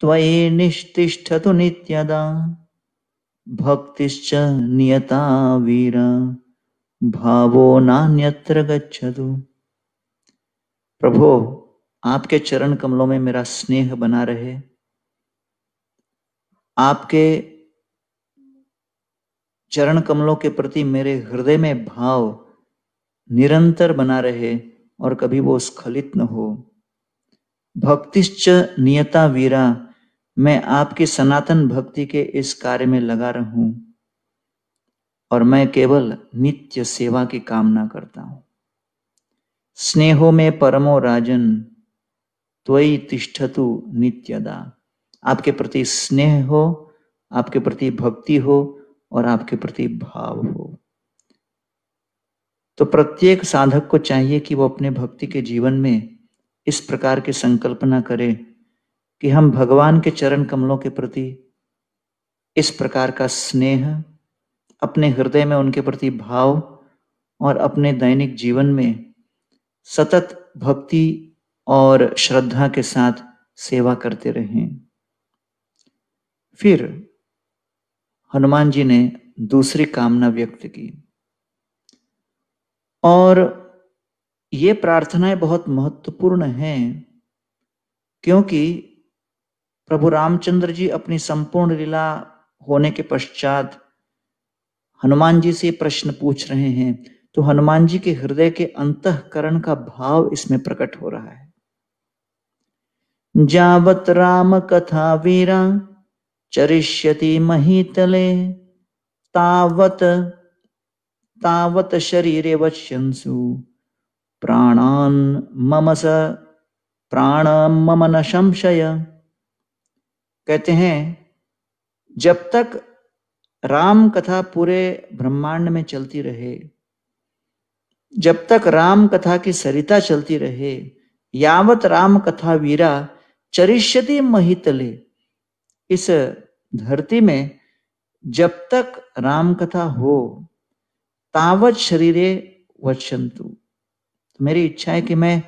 त्वयि निष्तिष्ठतु नित्यदा भक्तिश्च नियता वीर भावो नान्यत्र गच्छतु प्रभो आपके चरण कमलों में मेरा स्नेह बना रहे आपके चरण कमलों के प्रति मेरे हृदय में भाव निरंतर बना रहे और कभी वो स्खलित न हो भक्तिश्च नियता वीरा मैं आपकी सनातन भक्ति के इस कार्य में लगा रहूं और मैं केवल नित्य सेवा की कामना करता हूं स्नेहो में परमो राजन त्वयि तिष्ठतु नित्यदा आपके प्रति स्नेह हो आपके प्रति भक्ति हो और आपके प्रति भाव हो तो प्रत्येक साधक को चाहिए कि वो अपने भक्ति के जीवन में इस प्रकार की संकल्पना करे कि हम भगवान के चरण कमलों के प्रति इस प्रकार का स्नेह अपने हृदय में उनके प्रति भाव और अपने दैनिक जीवन में सतत भक्ति और श्रद्धा के साथ सेवा करते रहें फिर हनुमान जी ने दूसरी कामना व्यक्त की और ये प्रार्थनाएं बहुत महत्वपूर्ण हैं क्योंकि प्रभु रामचंद्र जी अपनी संपूर्ण लीला होने के पश्चात हनुमान जी से प्रश्न पूछ रहे हैं तो हनुमान जी के हृदय के अंतकरण का भाव इसमें प्रकट हो रहा है जावत राम कथा वीरा चरिष्यति तले तावत तावत शरीर वश्यंसु प्राणान मम स प्राण मम न संशय कहते हैं जब तक राम कथा पूरे ब्रह्मांड में चलती रहे जब तक राम कथा की सरिता चलती रहे यावत राम कथा वीरा चरिष्यति महितले इस धरती में जब तक राम कथा हो तावत शरीरे वचंतु तो मेरी इच्छा है कि मैं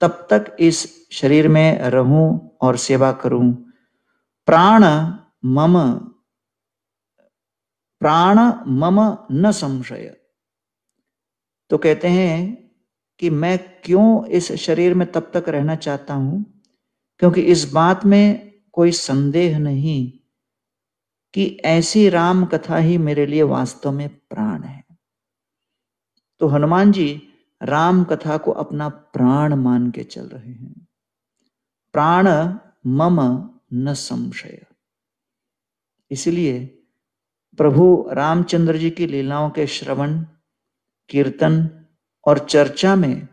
तब तक इस शरीर में रहूं और सेवा करूं प्राण मम प्राण मम न संशय तो कहते हैं कि मैं क्यों इस शरीर में तब तक रहना चाहता हूं क्योंकि इस बात में कोई संदेह नहीं कि ऐसी राम कथा ही मेरे लिए वास्तव में प्राण है तो हनुमान जी राम कथा को अपना प्राण मान के चल रहे हैं प्राण मम न संशय इसलिए प्रभु रामचंद्र जी की लीलाओं के श्रवण कीर्तन और चर्चा में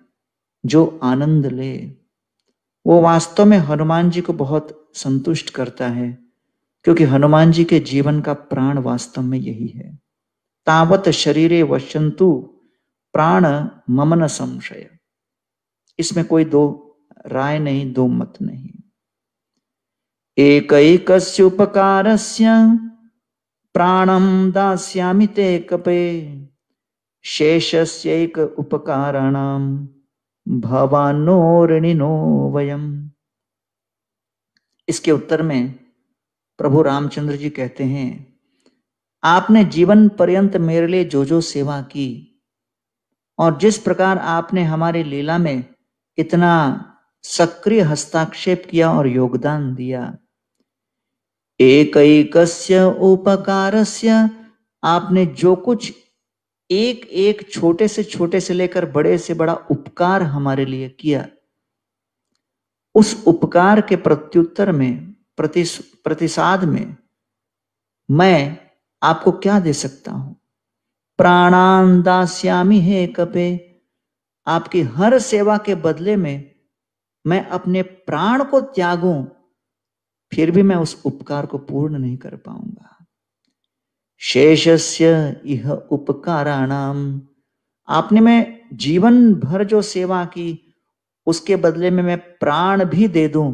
जो आनंद ले वो वास्तव में हनुमान जी को बहुत संतुष्ट करता है क्योंकि हनुमान जी के जीवन का प्राण वास्तव में यही है तावत शरीरे वशंतु प्राण ममन संशय इसमें कोई दो राय नहीं दो मत नहीं एकैकस्य से प्राणम दास्यामि ते कपे शेषस्यैक उपकाराणां भवानोरणिनो वयम इसके उत्तर में प्रभु रामचंद्र जी कहते हैं आपने जीवन पर्यंत मेरे लिए जो जो सेवा की और जिस प्रकार आपने हमारे लीला में इतना सक्रिय हस्ताक्षेप किया और योगदान दिया एकैकस्य उपकारस्य आपने जो कुछ एक एक छोटे से छोटे से लेकर बड़े से बड़ा उपकार हमारे लिए किया उस उपकार के प्रत्युत्तर में प्रति प्रतिसाद में मैं आपको क्या दे सकता हूं प्राणान दास्यामी है कपे आपकी हर सेवा के बदले में मैं अपने प्राण को त्यागूं फिर भी मैं उस उपकार को पूर्ण नहीं कर पाऊंगा शेषस्य यह उपकाराणाम आपने मैं जीवन भर जो सेवा की उसके बदले में मैं प्राण भी दे दूं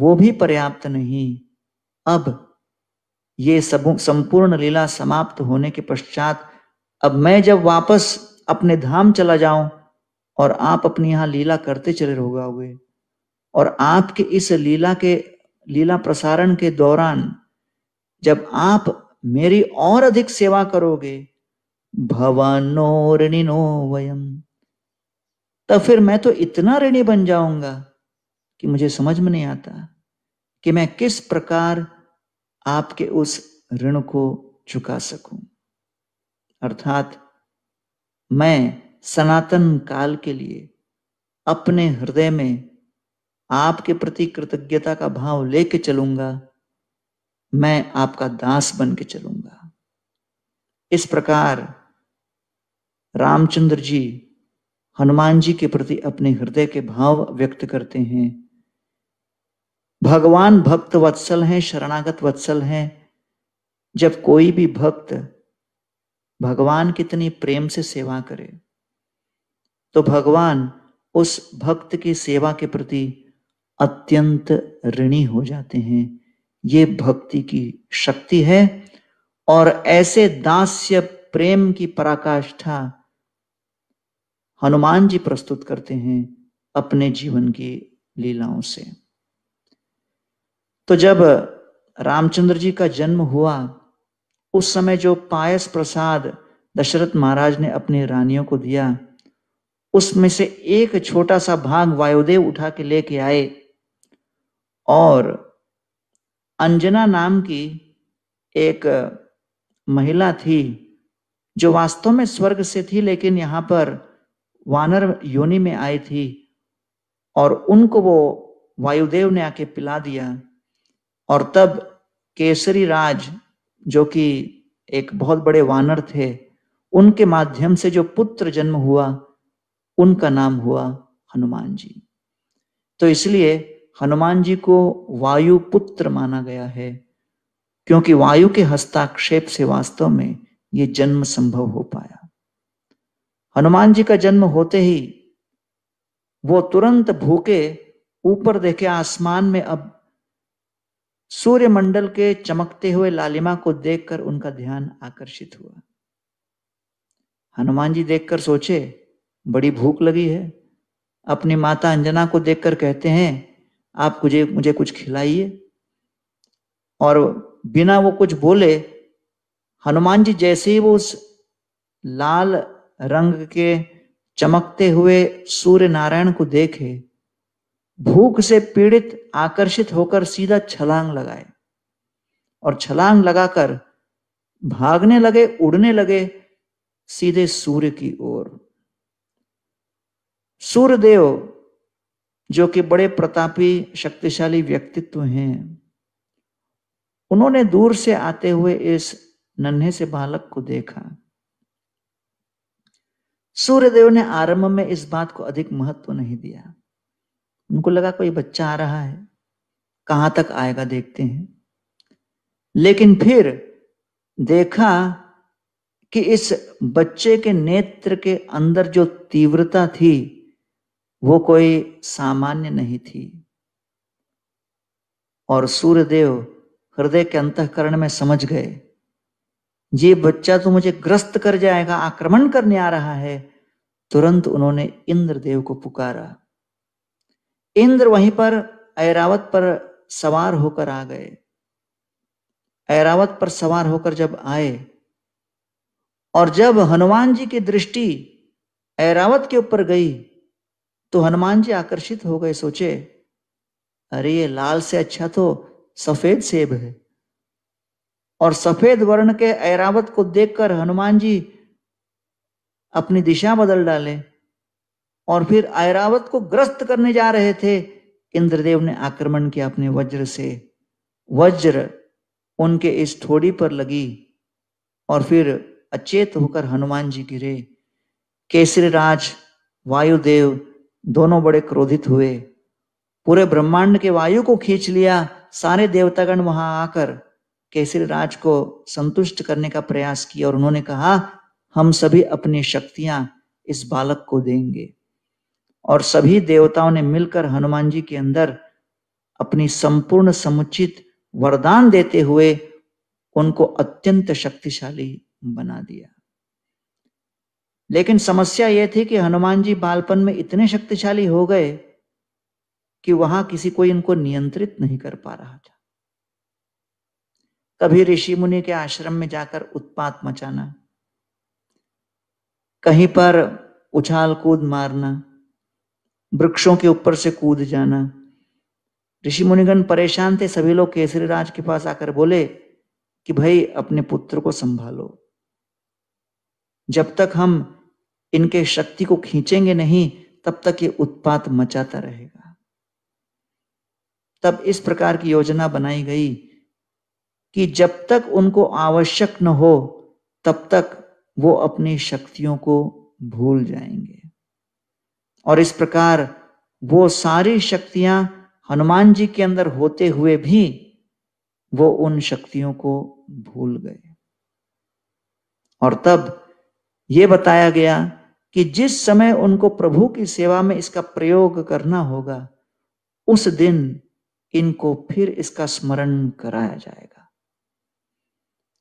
वो भी पर्याप्त नहीं अब ये सब संपूर्ण लीला समाप्त होने के पश्चात अब मैं जब वापस अपने धाम चला जाऊं और आप अपनी यहां लीला करते चले रहोगे और आपके इस लीला के लीला प्रसारण के दौरान जब आप मेरी और अधिक सेवा करोगे भवानो ऋणिनो वयम तो फिर मैं तो इतना ऋणी बन जाऊंगा कि मुझे समझ में नहीं आता कि मैं किस प्रकार आपके उस ऋण को चुका सकूं अर्थात मैं सनातन काल के लिए अपने हृदय में आपके प्रति कृतज्ञता का भाव लेके चलूंगा मैं आपका दास बन के चलूंगा इस प्रकार रामचंद्र जी हनुमान जी के प्रति अपने हृदय के भाव व्यक्त करते हैं भगवान भक्त वत्सल हैं शरणागत वत्सल हैं जब कोई भी भक्त भगवान कितनी प्रेम से सेवा करे तो भगवान उस भक्त की सेवा के प्रति अत्यंत ऋणी हो जाते हैं ये भक्ति की शक्ति है और ऐसे दास्य प्रेम की पराकाष्ठा हनुमान जी प्रस्तुत करते हैं अपने जीवन की लीलाओं से तो जब रामचंद्र जी का जन्म हुआ उस समय जो पायस प्रसाद दशरथ महाराज ने अपनी रानियों को दिया उसमें से एक छोटा सा भाग वायुदेव उठा के लेके आए और अंजना नाम की एक महिला थी जो वास्तव में स्वर्ग से थी लेकिन यहाँ पर वानर योनि में आई थी और उनको वो वायुदेव ने आके पिला दिया और तब केसरी राज जो कि एक बहुत बड़े वानर थे उनके माध्यम से जो पुत्र जन्म हुआ उनका नाम हुआ हनुमान जी तो इसलिए हनुमान जी को वायु पुत्र माना गया है क्योंकि वायु के हस्ताक्षेप से वास्तव में ये जन्म संभव हो पाया हनुमान जी का जन्म होते ही वो तुरंत भूखे ऊपर देखे आसमान में अब सूर्यमंडल के चमकते हुए लालिमा को देखकर उनका ध्यान आकर्षित हुआ हनुमान जी देखकर सोचे बड़ी भूख लगी है अपनी माता अंजना को देखकर कहते हैं आप मुझे मुझे कुछ खिलाइए और बिना वो कुछ बोले हनुमान जी जैसे ही वो उस लाल रंग के चमकते हुए सूर्य नारायण को देखे भूख से पीड़ित आकर्षित होकर सीधा छलांग लगाए और छलांग लगाकर भागने लगे उड़ने लगे सीधे सूर्य की ओर सूर्यदेव जो कि बड़े प्रतापी शक्तिशाली व्यक्तित्व हैं उन्होंने दूर से आते हुए इस नन्हे से बालक को देखा सूर्यदेव ने आरंभ में इस बात को अधिक महत्व नहीं दिया उनको लगा कोई बच्चा आ रहा है कहां तक आएगा देखते हैं लेकिन फिर देखा कि इस बच्चे के नेत्र के अंदर जो तीव्रता थी वो कोई सामान्य नहीं थी और सूर्यदेव हृदय के अंतकरण में समझ गए ये बच्चा तो मुझे ग्रस्त कर जाएगा आक्रमण करने आ रहा है तुरंत उन्होंने इंद्रदेव को पुकारा इंद्र वहीं पर ऐरावत पर सवार होकर आ गए ऐरावत पर सवार होकर जब आए और जब हनुमान जी की दृष्टि ऐरावत के ऊपर गई तो हनुमान जी आकर्षित हो गए सोचे अरे ये लाल से अच्छा तो सफेद सेब है और सफेद वर्ण के ऐरावत को देखकर हनुमान जी अपनी दिशा बदल डाले और फिर ऐरावत को ग्रस्त करने जा रहे थे इंद्रदेव ने आक्रमण किया अपने वज्र से वज्र उनके इस ठोड़ी पर लगी और फिर अचेत होकर हनुमान जी गिरे केसरी राज वायुदेव दोनों बड़े क्रोधित हुए पूरे ब्रह्मांड के वायु को खींच लिया सारे देवतागण वहां आकर केसरी राज को संतुष्ट करने का प्रयास किया और उन्होंने कहा हम सभी अपनी शक्तियां इस बालक को देंगे और सभी देवताओं ने मिलकर हनुमान जी के अंदर अपनी संपूर्ण समुचित वरदान देते हुए उनको अत्यंत शक्तिशाली बना दिया लेकिन समस्या यह थी कि हनुमान जी बालपन में इतने शक्तिशाली हो गए कि वहां किसी कोई इनको नियंत्रित नहीं कर पा रहा था कभी ऋषि मुनि के आश्रम में जाकर उत्पात मचाना कहीं पर उछाल कूद मारना वृक्षों के ऊपर से कूद जाना ऋषि मुनिगण परेशान थे सभी लोग केसरी राज के पास आकर बोले कि भाई अपने पुत्र को संभालो जब तक हम इनके शक्ति को खींचेंगे नहीं तब तक ये उत्पात मचाता रहेगा तब इस प्रकार की योजना बनाई गई कि जब तक उनको आवश्यक न हो तब तक वो अपनी शक्तियों को भूल जाएंगे और इस प्रकार वो सारी शक्तियां हनुमान जी के अंदर होते हुए भी वो उन शक्तियों को भूल गए और तब ये बताया गया कि जिस समय उनको प्रभु की सेवा में इसका प्रयोग करना होगा उस दिन इनको फिर इसका स्मरण कराया जाएगा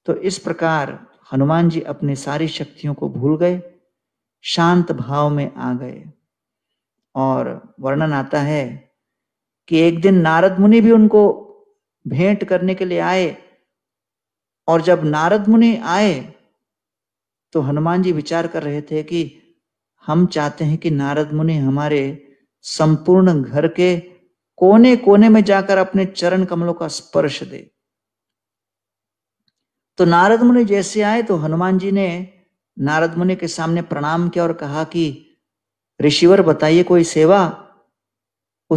तो इस प्रकार हनुमान जी अपनी सारी शक्तियों को भूल गए शांत भाव में आ गए और वर्णन आता है कि एक दिन नारद मुनि भी उनको भेंट करने के लिए आए और जब नारद मुनि आए तो हनुमान जी विचार कर रहे थे कि हम चाहते हैं कि नारद मुनि हमारे संपूर्ण घर के कोने कोने में जाकर अपने चरण कमलों का स्पर्श दे तो नारद मुनि जैसे आए तो हनुमान जी ने नारद मुनि के सामने प्रणाम किया और कहा कि ऋषिवर बताइए कोई सेवा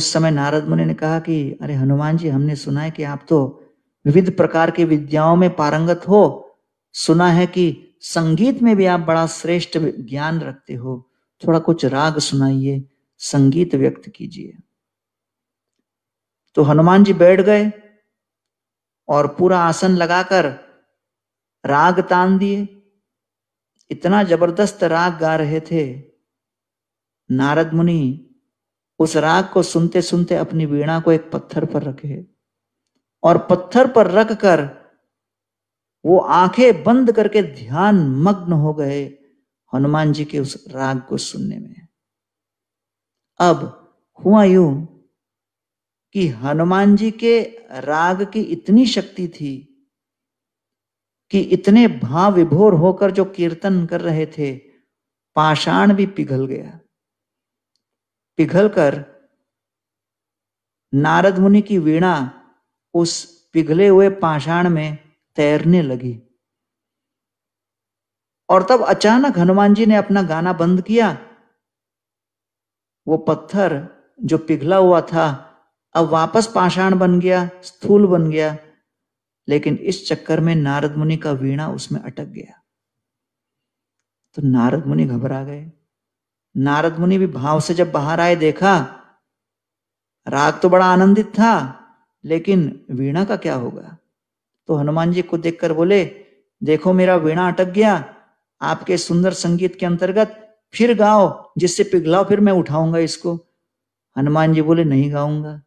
उस समय नारद मुनि ने कहा कि अरे हनुमान जी हमने सुना है कि आप तो विविध प्रकार के विद्याओं में पारंगत हो सुना है कि संगीत में भी आप बड़ा श्रेष्ठ ज्ञान रखते हो थोड़ा कुछ राग सुनाइए संगीत व्यक्त कीजिए तो हनुमान जी बैठ गए और पूरा आसन लगाकर राग तान दिए इतना जबरदस्त राग गा रहे थे नारद मुनि उस राग को सुनते सुनते अपनी वीणा को एक पत्थर पर रखे और पत्थर पर रख कर वो आंखें बंद करके ध्यान मग्न हो गए हनुमान जी के उस राग को सुनने में अब हुआ यू कि हनुमान जी के राग की इतनी शक्ति थी कि इतने भाव विभोर होकर जो कीर्तन कर रहे थे पाषाण भी पिघल गया पिघलकर नारद मुनि की वीणा उस पिघले हुए पाषाण में तैरने लगी और तब अचानक हनुमान जी ने अपना गाना बंद किया वो पत्थर जो पिघला हुआ था अब वापस पाषाण बन गया स्थूल बन गया लेकिन इस चक्कर में नारद मुनि का वीणा उसमें अटक गया तो नारद मुनि घबरा गए नारद मुनि भी भाव से जब बाहर आए देखा राग तो बड़ा आनंदित था लेकिन वीणा का क्या होगा तो हनुमान जी को देखकर बोले देखो मेरा वीणा अटक गया आपके सुंदर संगीत के अंतर्गत फिर गाओ जिससे पिघलाओ फिर मैं उठाऊंगा इसको हनुमान जी बोले नहीं गाऊंगा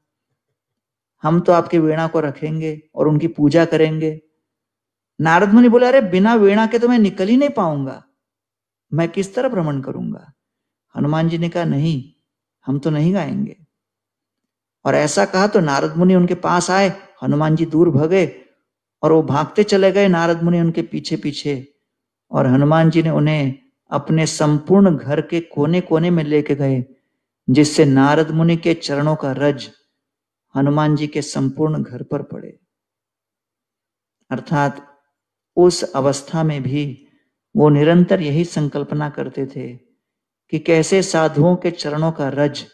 हम तो आपके वीणा को रखेंगे और उनकी पूजा करेंगे नारद मुनि बोले अरे बिना वीणा के तो मैं निकल ही नहीं पाऊंगा मैं किस तरह भ्रमण करूंगा हनुमान जी ने कहा नहीं हम तो नहीं गाएंगे और ऐसा कहा तो नारद मुनि उनके पास आए हनुमान जी दूर भगे और वो भागते चले गए नारद मुनि उनके पीछे पीछे और हनुमान जी ने उन्हें अपने संपूर्ण घर के कोने कोने में लेके गए जिससे नारद मुनि के चरणों का रज हनुमान जी के संपूर्ण घर पर पड़े अर्थात उस अवस्था में भी वो निरंतर यही संकल्पना करते थे कि कैसे साधुओं के चरणों का रज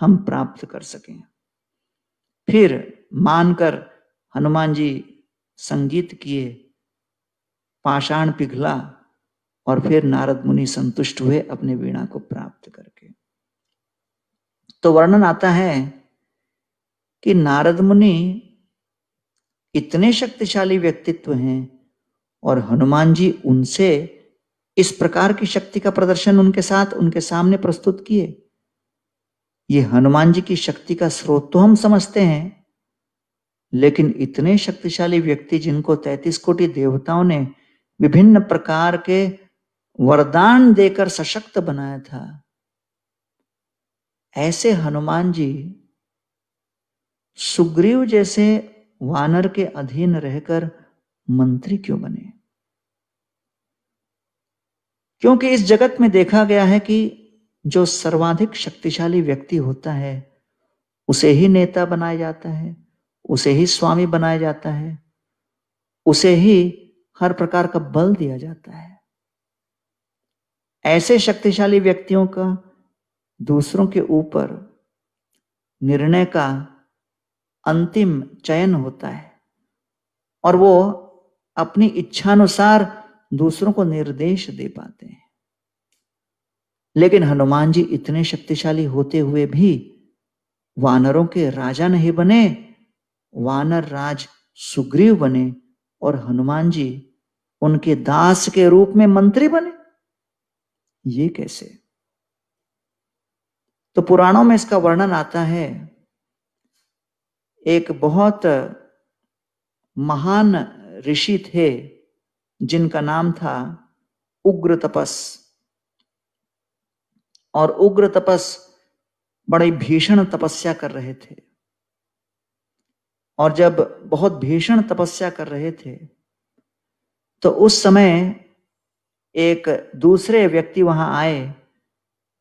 हम प्राप्त कर सकें फिर मानकर हनुमान जी संगीत किए पाषाण पिघला और फिर नारद मुनि संतुष्ट हुए अपने वीणा को प्राप्त करके तो वर्णन आता है कि नारद मुनि इतने शक्तिशाली व्यक्तित्व हैं और हनुमान जी उनसे इस प्रकार की शक्ति का प्रदर्शन उनके साथ उनके सामने प्रस्तुत किए ये हनुमान जी की शक्ति का स्रोत तो हम समझते हैं लेकिन इतने शक्तिशाली व्यक्ति जिनको तैतीस कोटि देवताओं ने विभिन्न प्रकार के वरदान देकर सशक्त बनाया था ऐसे हनुमान जी सुग्रीव जैसे वानर के अधीन रहकर मंत्री क्यों बने क्योंकि इस जगत में देखा गया है कि जो सर्वाधिक शक्तिशाली व्यक्ति होता है उसे ही नेता बनाया जाता है उसे ही स्वामी बनाया जाता है उसे ही हर प्रकार का बल दिया जाता है ऐसे शक्तिशाली व्यक्तियों का दूसरों के ऊपर निर्णय का अंतिम चयन होता है और वो अपनी इच्छानुसार दूसरों को निर्देश दे पाते हैं लेकिन हनुमान जी इतने शक्तिशाली होते हुए भी वानरों के राजा नहीं बने वानर राज सुग्रीव बने और हनुमान जी उनके दास के रूप में मंत्री बने ये कैसे तो पुराणों में इसका वर्णन आता है एक बहुत महान ऋषि थे जिनका नाम था उग्र तपस और उग्र तपस बड़े भीषण तपस्या कर रहे थे और जब बहुत भीषण तपस्या कर रहे थे तो उस समय एक दूसरे व्यक्ति वहां आए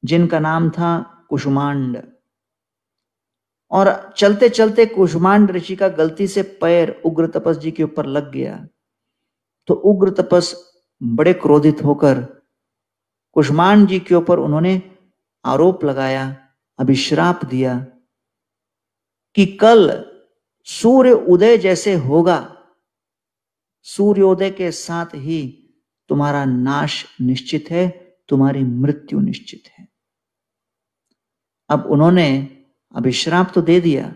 जिनका नाम था कुशमांड और चलते चलते कुशमांड ऋषि का गलती से पैर उग्र तपस जी के ऊपर लग गया तो उग्र तपस बड़े क्रोधित होकर कुष्मांड जी के ऊपर उन्होंने आरोप लगाया अभिश्राप दिया कि कल सूर्य उदय जैसे होगा सूर्योदय के साथ ही तुम्हारा नाश निश्चित है तुम्हारी मृत्यु निश्चित है अब उन्होंने अभिश्राप तो दे दिया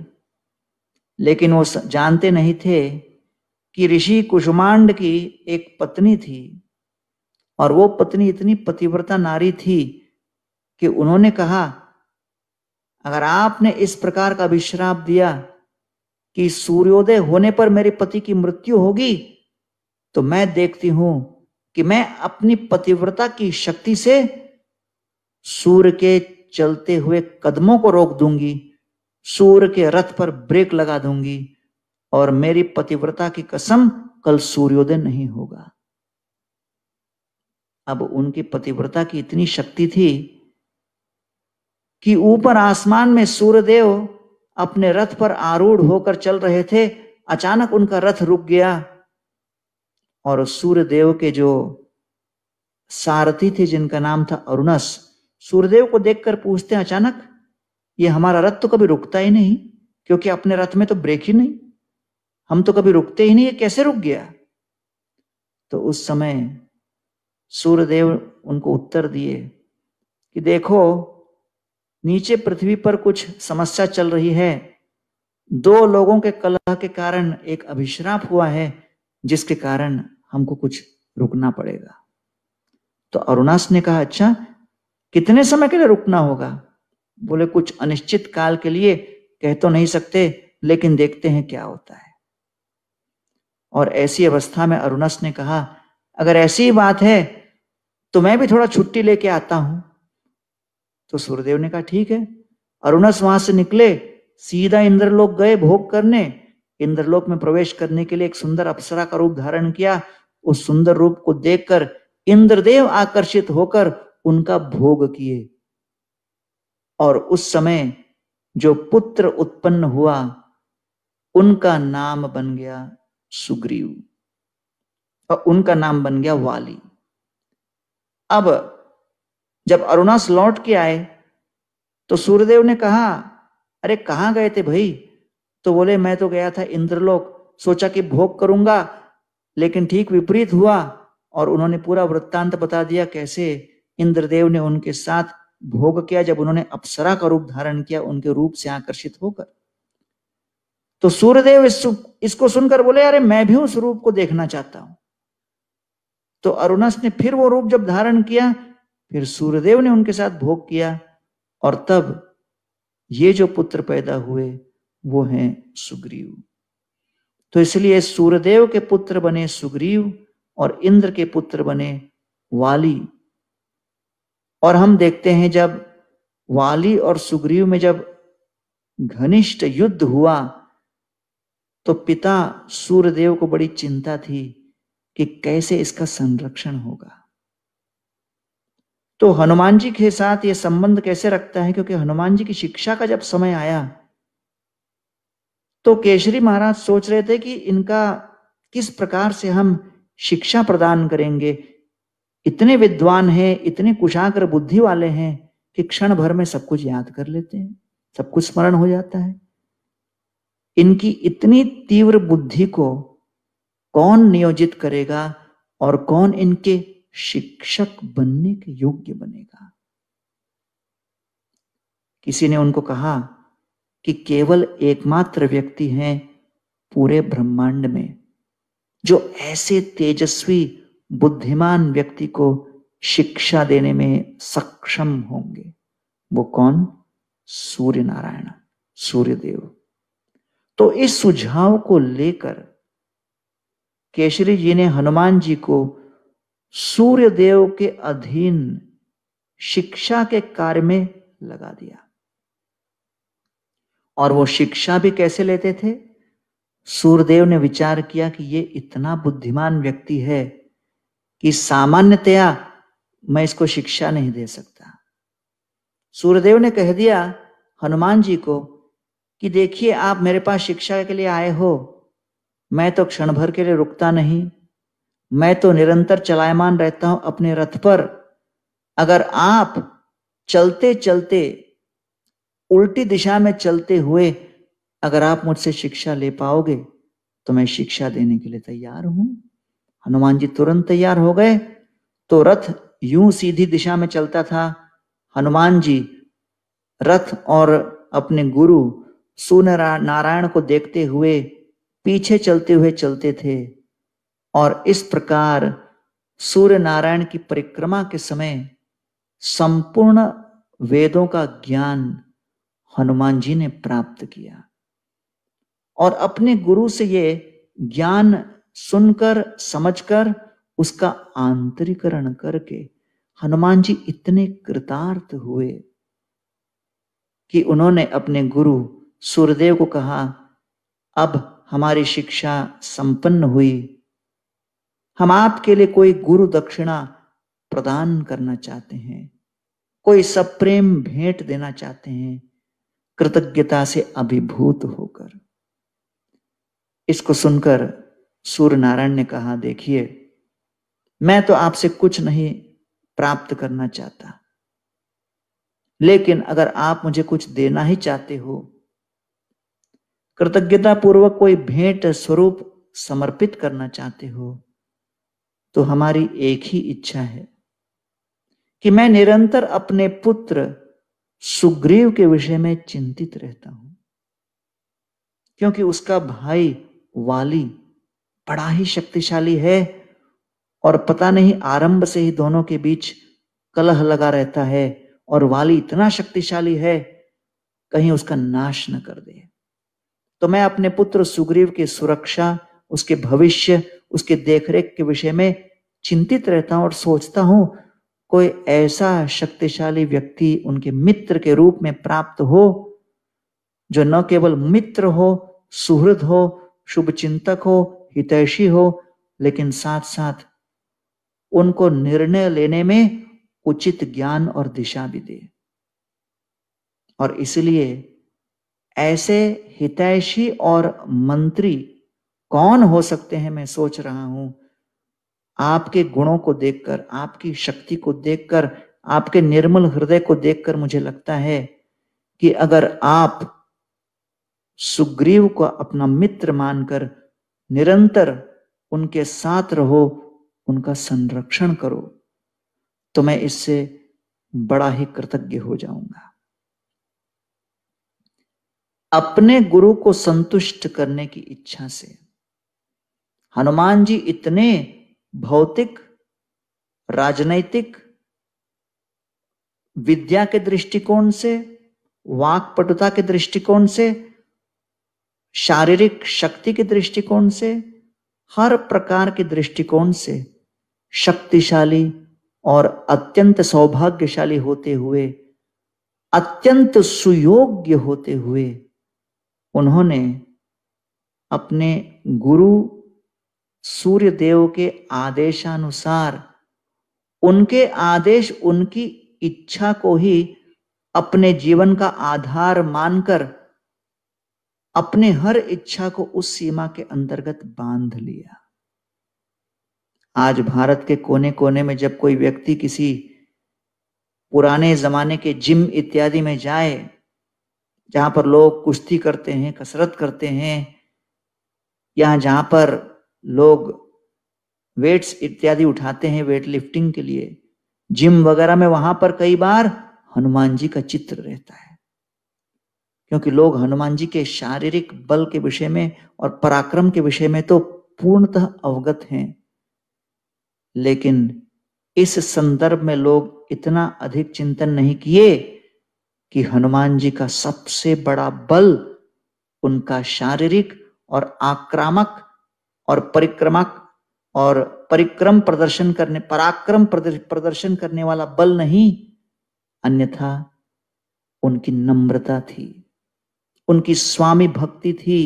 लेकिन वो जानते नहीं थे कि ऋषि कुष्मांड की एक पत्नी थी और वो पत्नी इतनी पतिव्रता नारी थी कि उन्होंने कहा अगर आपने इस प्रकार का अभिश्राप दिया कि सूर्योदय होने पर मेरे पति की मृत्यु होगी तो मैं देखती हूं कि मैं अपनी पतिव्रता की शक्ति से सूर्य के चलते हुए कदमों को रोक दूंगी सूर्य के रथ पर ब्रेक लगा दूंगी और मेरी पतिव्रता की कसम कल सूर्योदय नहीं होगा अब उनकी पतिव्रता की इतनी शक्ति थी कि ऊपर आसमान में सूर्यदेव अपने रथ पर आरूढ़ होकर चल रहे थे अचानक उनका रथ रुक गया और सूर्यदेव के जो सारथी थे जिनका नाम था अरुणस सूर्यदेव को देखकर पूछते हैं अचानक ये हमारा रथ तो कभी रुकता ही नहीं क्योंकि अपने रथ में तो ब्रेक ही नहीं हम तो कभी रुकते ही नहीं ये कैसे रुक गया तो उस समय सूर्यदेव उनको उत्तर दिए कि देखो नीचे पृथ्वी पर कुछ समस्या चल रही है दो लोगों के कलह के कारण एक अभिश्राप हुआ है जिसके कारण हमको कुछ रुकना पड़ेगा तो अरुणास ने कहा अच्छा कितने समय के लिए रुकना होगा बोले कुछ अनिश्चित काल के लिए कह तो नहीं सकते लेकिन देखते हैं क्या होता है और ऐसी अवस्था में अरुणस ने कहा अगर ऐसी बात है तो मैं भी थोड़ा छुट्टी लेके आता हूं तो सूर्यदेव ने कहा ठीक है अरुणस वहां से निकले सीधा इंद्रलोक गए भोग करने इंद्रलोक में प्रवेश करने के लिए एक सुंदर अप्सरा का रूप धारण किया उस सुंदर रूप को देखकर इंद्रदेव आकर्षित होकर उनका भोग किए और उस समय जो पुत्र उत्पन्न हुआ उनका नाम बन गया सुग्रीव और उनका नाम बन गया वाली अब जब अरुणास लौट के आए तो सूर्यदेव ने कहा अरे कहाँ गए थे भाई तो बोले मैं तो गया था इंद्रलोक सोचा कि भोग करूंगा लेकिन ठीक विपरीत हुआ और उन्होंने पूरा वृत्तांत बता दिया कैसे इंद्रदेव ने उनके साथ भोग किया जब उन्होंने अप्सरा का रूप धारण किया उनके रूप से आकर्षित होकर तो सूर्यदेव इस, इसको सुनकर बोले अरे मैं भी उस रूप को देखना चाहता हूं तो अरुणस ने फिर वो रूप जब धारण किया फिर सूर्यदेव ने उनके साथ भोग किया और तब ये जो पुत्र पैदा हुए वो हैं सुग्रीव तो इसलिए सूर्यदेव के पुत्र बने सुग्रीव और इंद्र के पुत्र बने वाली और हम देखते हैं जब वाली और सुग्रीव में जब घनिष्ठ युद्ध हुआ तो पिता सूर्यदेव को बड़ी चिंता थी कि कैसे इसका संरक्षण होगा तो हनुमान जी के साथ ये संबंध कैसे रखता है क्योंकि हनुमान जी की शिक्षा का जब समय आया तो केशरी महाराज सोच रहे थे कि इनका किस प्रकार से हम शिक्षा प्रदान करेंगे इतने विद्वान हैं इतने कुशाग्र बुद्धि वाले हैं कि क्षण भर में सब कुछ याद कर लेते हैं सब कुछ स्मरण हो जाता है इनकी इतनी तीव्र बुद्धि को कौन नियोजित करेगा और कौन इनके शिक्षक बनने के योग्य बनेगा किसी ने उनको कहा कि केवल एकमात्र व्यक्ति हैं पूरे ब्रह्मांड में जो ऐसे तेजस्वी बुद्धिमान व्यक्ति को शिक्षा देने में सक्षम होंगे वो कौन सूर्य नारायण सूर्यदेव तो इस सुझाव को लेकर केशरी जी ने हनुमान जी को सूर्यदेव के अधीन शिक्षा के कार्य में लगा दिया और वो शिक्षा भी कैसे लेते थे सूर्यदेव ने विचार किया कि ये इतना बुद्धिमान व्यक्ति है कि सामान्यतया मैं इसको शिक्षा नहीं दे सकता सूर्यदेव ने कह दिया हनुमान जी को कि देखिए आप मेरे पास शिक्षा के लिए आए हो मैं तो क्षण भर के लिए रुकता नहीं मैं तो निरंतर चलायमान रहता हूं अपने रथ पर अगर आप चलते चलते उल्टी दिशा में चलते हुए अगर आप मुझसे शिक्षा ले पाओगे तो मैं शिक्षा देने के लिए तैयार हूं हनुमान जी तुरंत तैयार हो गए तो रथ यूं सीधी दिशा में चलता था हनुमान जी रथ और अपने गुरु सूर्य नारायण को देखते हुए पीछे चलते हुए चलते थे और इस प्रकार सूर्य नारायण की परिक्रमा के समय संपूर्ण वेदों का ज्ञान हनुमान जी ने प्राप्त किया और अपने गुरु से ये ज्ञान सुनकर समझकर उसका आंतरिकरण करके हनुमान जी इतने कृतार्थ हुए कि उन्होंने अपने गुरु सूर्यदेव को कहा अब हमारी शिक्षा संपन्न हुई हम आपके लिए कोई गुरु दक्षिणा प्रदान करना चाहते हैं कोई सप्रेम भेंट देना चाहते हैं कृतज्ञता से अभिभूत होकर इसको सुनकर सूर्य नारायण ने कहा देखिए मैं तो आपसे कुछ नहीं प्राप्त करना चाहता लेकिन अगर आप मुझे कुछ देना ही चाहते हो कृतज्ञता पूर्वक कोई भेंट स्वरूप समर्पित करना चाहते हो तो हमारी एक ही इच्छा है कि मैं निरंतर अपने पुत्र सुग्रीव के विषय में चिंतित रहता हूं क्योंकि उसका भाई वाली बड़ा ही शक्तिशाली है और पता नहीं आरंभ से ही दोनों के बीच कलह लगा रहता है और वाली इतना शक्तिशाली है कहीं उसका नाश न कर दे तो मैं अपने पुत्र सुग्रीव की सुरक्षा उसके भविष्य उसके देखरेख के विषय में चिंतित रहता हूं और सोचता हूं कोई ऐसा शक्तिशाली व्यक्ति उनके मित्र के रूप में प्राप्त हो जो न केवल मित्र हो सुहृद हो शुभ चिंतक हो हितैषी हो लेकिन साथ साथ उनको निर्णय लेने में उचित ज्ञान और दिशा भी दे और इसलिए ऐसे हितैषी और मंत्री कौन हो सकते हैं मैं सोच रहा हूं आपके गुणों को देखकर आपकी शक्ति को देखकर आपके निर्मल हृदय को देखकर मुझे लगता है कि अगर आप सुग्रीव को अपना मित्र मानकर निरंतर उनके साथ रहो उनका संरक्षण करो तो मैं इससे बड़ा ही कृतज्ञ हो जाऊंगा अपने गुरु को संतुष्ट करने की इच्छा से हनुमान जी इतने भौतिक राजनैतिक विद्या के दृष्टिकोण से वाक पटुता के दृष्टिकोण से शारीरिक शक्ति के दृष्टिकोण से हर प्रकार के दृष्टिकोण से शक्तिशाली और अत्यंत सौभाग्यशाली होते हुए अत्यंत सुयोग्य होते हुए उन्होंने अपने गुरु सूर्य देव के आदेशानुसार उनके आदेश उनकी इच्छा को ही अपने जीवन का आधार मानकर अपने हर इच्छा को उस सीमा के अंतर्गत बांध लिया आज भारत के कोने कोने में जब कोई व्यक्ति किसी पुराने जमाने के जिम इत्यादि में जाए जहां पर लोग कुश्ती करते हैं कसरत करते हैं या जहां पर लोग वेट्स इत्यादि उठाते हैं वेट लिफ्टिंग के लिए जिम वगैरह में वहां पर कई बार हनुमान जी का चित्र रहता है क्योंकि लोग हनुमान जी के शारीरिक बल के विषय में और पराक्रम के विषय में तो पूर्णतः अवगत हैं लेकिन इस संदर्भ में लोग इतना अधिक चिंतन नहीं किए कि हनुमान जी का सबसे बड़ा बल उनका शारीरिक और आक्रामक और परिक्रमा और परिक्रम प्रदर्शन करने पराक्रम प्रदर्शन करने वाला बल नहीं अन्यथा उनकी नम्रता थी उनकी स्वामी भक्ति थी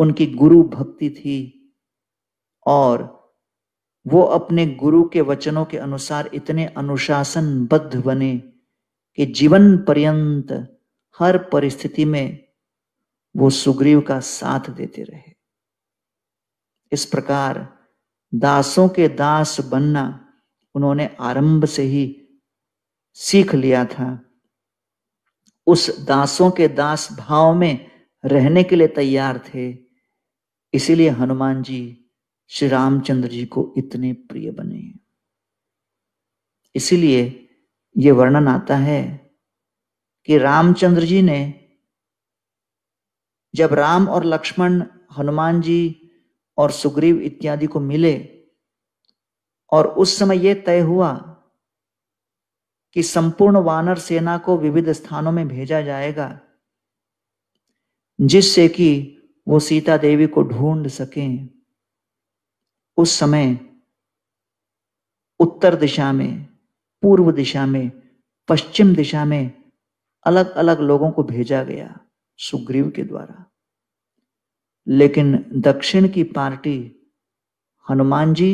उनकी गुरु भक्ति थी और वो अपने गुरु के वचनों के अनुसार इतने अनुशासनबद्ध बने कि जीवन पर्यंत हर परिस्थिति में वो सुग्रीव का साथ देते रहे इस प्रकार दासों के दास बनना उन्होंने आरंभ से ही सीख लिया था उस दासों के दास भाव में रहने के लिए तैयार थे इसीलिए हनुमान जी श्री रामचंद्र जी को इतने प्रिय बने इसीलिए ये वर्णन आता है कि रामचंद्र जी ने जब राम और लक्ष्मण हनुमान जी और सुग्रीव इत्यादि को मिले और उस समय यह तय हुआ कि संपूर्ण वानर सेना को विविध स्थानों में भेजा जाएगा जिससे कि वो सीता देवी को ढूंढ सकें उस समय उत्तर दिशा में पूर्व दिशा में पश्चिम दिशा में अलग अलग लोगों को भेजा गया सुग्रीव के द्वारा लेकिन दक्षिण की पार्टी हनुमान जी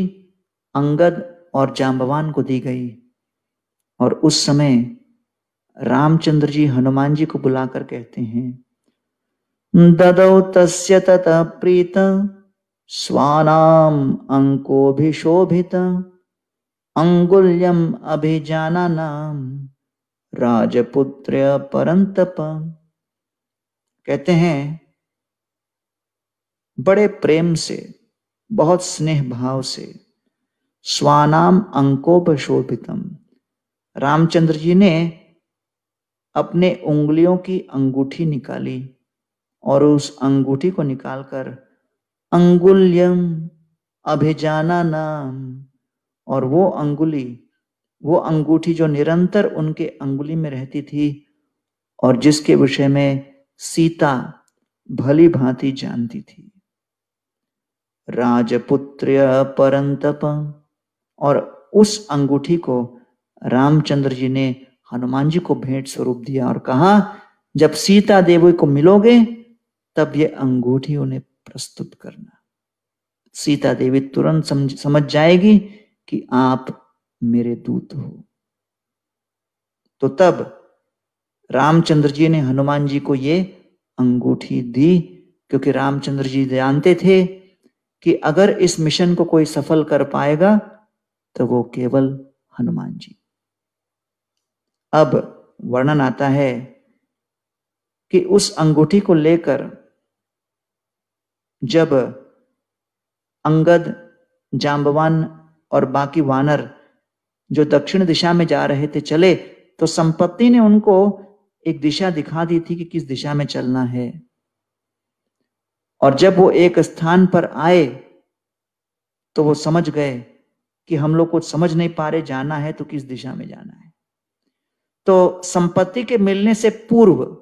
अंगद और जाम्बवान को दी गई और उस समय रामचंद्र जी हनुमान जी को बुलाकर कहते हैं ददौ तस्य तत प्रीत स्वानाम शोभित अंगुल्यम अभिजाना नाम राजपुत्र परंतप कहते हैं बड़े प्रेम से बहुत स्नेह भाव से स्वानाम अंकोपशोभितम रामचंद्र जी ने अपने उंगलियों की अंगूठी निकाली और उस अंगूठी को निकालकर अंगुल्यम अभिजाना नाम और वो अंगुली वो अंगूठी जो निरंतर उनके अंगुली में रहती थी और जिसके विषय में सीता भली भांति जानती थी राजपुत्र परंतप और उस अंगूठी को रामचंद्र जी ने हनुमान जी को भेंट स्वरूप दिया और कहा जब सीता देवी को मिलोगे तब ये अंगूठी उन्हें प्रस्तुत करना सीता देवी तुरंत समझ समझ जाएगी कि आप मेरे दूत हो तो तब रामचंद्र जी ने हनुमान जी को ये अंगूठी दी क्योंकि रामचंद्र जी जानते थे कि अगर इस मिशन को कोई सफल कर पाएगा तो वो केवल हनुमान जी अब वर्णन आता है कि उस अंगूठी को लेकर जब अंगद जाम्बवान और बाकी वानर जो दक्षिण दिशा में जा रहे थे चले तो संपत्ति ने उनको एक दिशा दिखा दी थी कि किस दिशा में चलना है और जब वो एक स्थान पर आए तो वो समझ गए कि हम लोग कुछ समझ नहीं पा रहे जाना है तो किस दिशा में जाना है तो संपत्ति के मिलने से पूर्व